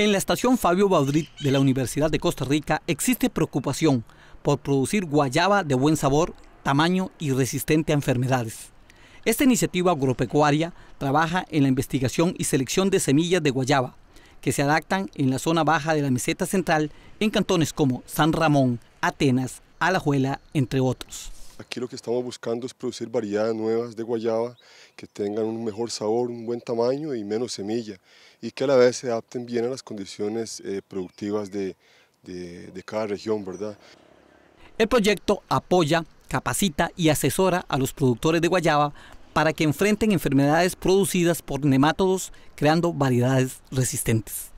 En la estación Fabio Baudrit de la Universidad de Costa Rica existe preocupación por producir guayaba de buen sabor, tamaño y resistente a enfermedades. Esta iniciativa agropecuaria trabaja en la investigación y selección de semillas de guayaba que se adaptan en la zona baja de la meseta central en cantones como San Ramón, Atenas, Alajuela, entre otros. Aquí lo que estamos buscando es producir variedades nuevas de guayaba que tengan un mejor sabor, un buen tamaño y menos semilla y que a la vez se adapten bien a las condiciones eh, productivas de, cada región, El proyecto apoya, capacita y asesora a los productores de guayaba para que enfrenten enfermedades producidas por nemátodos creando variedades resistentes.